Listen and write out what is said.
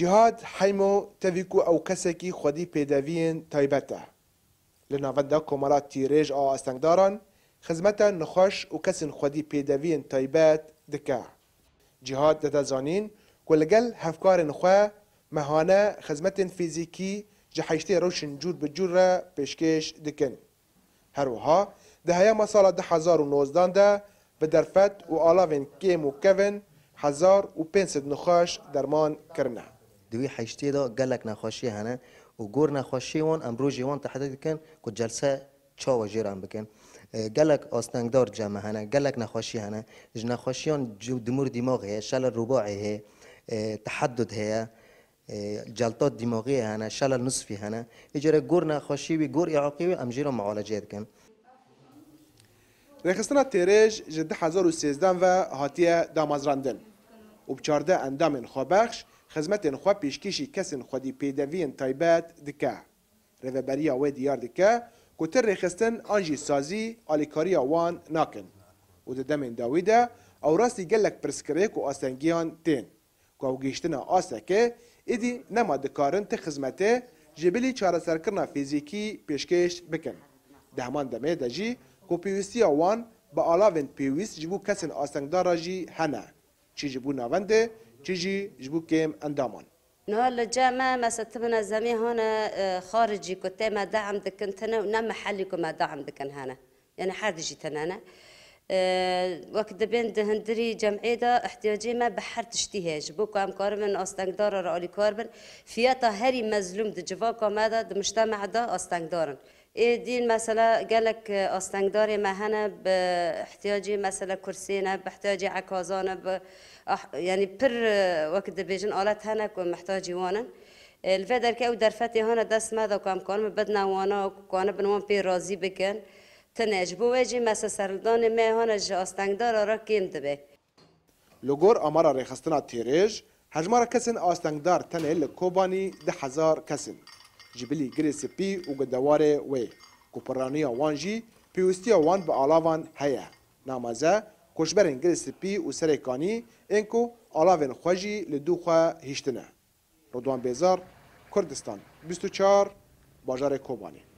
جهاد حیمو تەویکو ئەو کەسێکی خودی پێدەویین تایبەتە لە ناوەندا کۆمەڵات تیرێژ ئا ئاستەنگداران خزمەتە نەخۆش و کەسن خودی پێدەویین تایبەت دکە جهاد دەدەزانین کو لەگەل هەفکارن خوێ مەهانە خزمەتن فیزیکی ji heştê rewşin cûr bi cûr re pêşkêş dikin. Her wiha di heya masala 2009dan de bi derfet û alavên kêm û kevin hezar û 500 nixweş derman kirine. دوی حیشتی دا گلک نخواشی هنه و گور نخواشی وان امرو وان تحدید کن که جلسه چا و جیران بکن اه، گلک آستنگدار جمع هنه گلک نخواشی هنه ج نخواشیان جو دمور دماغ دماغه شل رباعه اه، تحدد هه اه، جلطات دماغی هنه شل نصفی هنه اجاره گور نخواشی و گور اعاقی و امجیران معالجه کن رخصتنا تیرج جده 2013 و سیزدن و هاتیه دامازراندن و بچارده اندام خوابخش خزمەتێن خوا پێشکیشی کەسن خودی پێدەویین تایبەت دکە ڕێبەریا وێ دیار دکە کوتر ڕێخستن ئەنجی سازی ئالیکاریە وان ناکن و دە دەمێن داویدا ئەو ڕاستی گەلک پرسکرێک و ئاسەنگیان تێن کو گەیشتنە ئاسەکە ئیدی نەما دکارن ت خزمەتێ جبلی چارەسەرکردنا فیزیکی پێشکەش بکەن دەمان دەمێ دەژی کو پێویستی ئەوان بە ئالاێن پێویست جبوو کەسن ئاسەنگداڕژی هەنە چی جبو نوانده چی جی جبو کم اندامان نه لجامة ما ستمنا زمي هنا خارجی كنت ما دعم دكنتنا ونا محلي كما دعم دكن هنا يعني حادجي تنانا وقت بند هندري جمعيدا احتياجي ما بحرت اشتهاج بوكو ام كاربن استنگ دارا رالي كاربن فياتا هري مظلوم دجفاكا مادا المجتمع دا استنگ دارن إيه دين مثلا قالك أصلاً داري ما هنا باحتياجي مثلا كرسينا باحتياجي عكازانا ب يعني بر وقت بيجن آلات هنا محتاجي وانا الفدر كأو درفتي هنا دست ماذا كام كان بدنا وانا كان بنوان بي راضي بكن تنج بو وجی مس سردان میهان ج آستنگدار را کیم دبه لوگور امارا رخصتنا تیرج حجمار کسن آستنگدار تنه لکوبانی ده هزار کسن جبلی گری سپی و گدوار وی کوپرانی وان جی پیوستی وان به علاوان هیا نامازه کشبرن گری سپی و سرکانی اینکو علاوان خوژی لدو خوا هشتنه ردوان بیزار کردستان 24 باجار کوبانی